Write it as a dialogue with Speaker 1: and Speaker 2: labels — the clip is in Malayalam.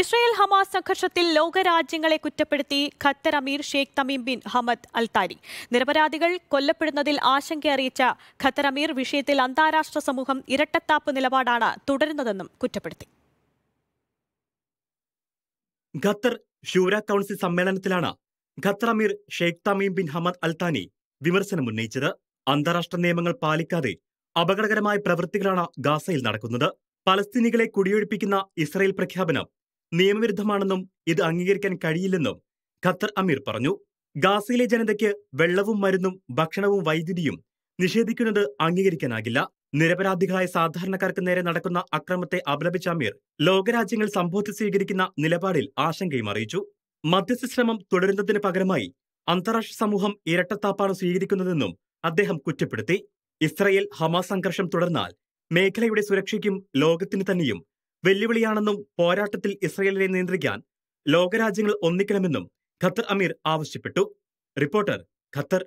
Speaker 1: ഇസ്രയേൽ ഹമാസ് സംഘർഷത്തിൽ ലോകരാജ്യങ്ങളെ കുറ്റപ്പെടുത്തി Qatar Amir Sheikh Tamim bin Hamad Al Thani നിരപരാധികൾ കൊല്ലപ്പെടുന്നതിൽ ആശങ്ക അറിയിച്ച ഖത്തർ അമീർ വിഷയത്തിൽ അന്താരാഷ്ട്ര സമൂഹം ഇരട്ടത്താപ്പ് നിലപാടാണ് തുടരുന്നതെന്നും കുറ്റപ്പെടുത്തി
Speaker 2: ഖത്തർ ഷൂര കൗൺസിൽ സമ്മേളനത്തിലാണ് Qatar Amir Sheikh Tamim bin Hamad Thani വിമർശനം ഉന്നയിച്ചത് അന്താരാഷ്ട്ര നിയമങ്ങൾ പാലിക്കാതെ അപകടകരമായ പ്രവൃത്തികളാണ് ഗാസയിൽ നടക്കുന്നത് പലസ്തീനികളെ കുടിയൊഴിപ്പിക്കുന്ന ഇസ്രയേൽ പ്രഖ്യാപനം നിയമവിരുദ്ധമാണെന്നും ഇത് അംഗീകരിക്കാൻ കഴിയില്ലെന്നും ഖത്തർ അമീർ പറഞ്ഞു ഗാസയിലെ ജനതയ്ക്ക് വെള്ളവും മരുന്നും ഭക്ഷണവും വൈദ്യുതിയും നിഷേധിക്കുന്നത് അംഗീകരിക്കാനാകില്ല നിരപരാധികളായ സാധാരണക്കാർക്ക് നേരെ നടക്കുന്ന അക്രമത്തെ അപലപിച്ച അമീർ ലോകരാജ്യങ്ങൾ സംബോധി സ്വീകരിക്കുന്ന നിലപാടിൽ ആശങ്കയും അറിയിച്ചു മധ്യസ്ഥ ശ്രമം തുടരുന്നതിന് പകരമായി അന്താരാഷ്ട്ര സമൂഹം ഇരട്ടത്താപ്പാണ് സ്വീകരിക്കുന്നതെന്നും അദ്ദേഹം കുറ്റപ്പെടുത്തി ഇസ്രയേൽ ഹമാസ് സംഘർഷം തുടർന്നാൽ മേഖലയുടെ സുരക്ഷയ്ക്കും ലോകത്തിന് തന്നെയും വെല്ലുവിളിയാണെന്നും പോരാട്ടത്തിൽ ഇസ്രയേലിനെ നിയന്ത്രിക്കാൻ ലോകരാജ്യങ്ങൾ ഒന്നിക്കണമെന്നും ഖത്തർ അമീർ ആവശ്യപ്പെട്ടു റിപ്പോർട്ടർ
Speaker 1: ഖത്തർ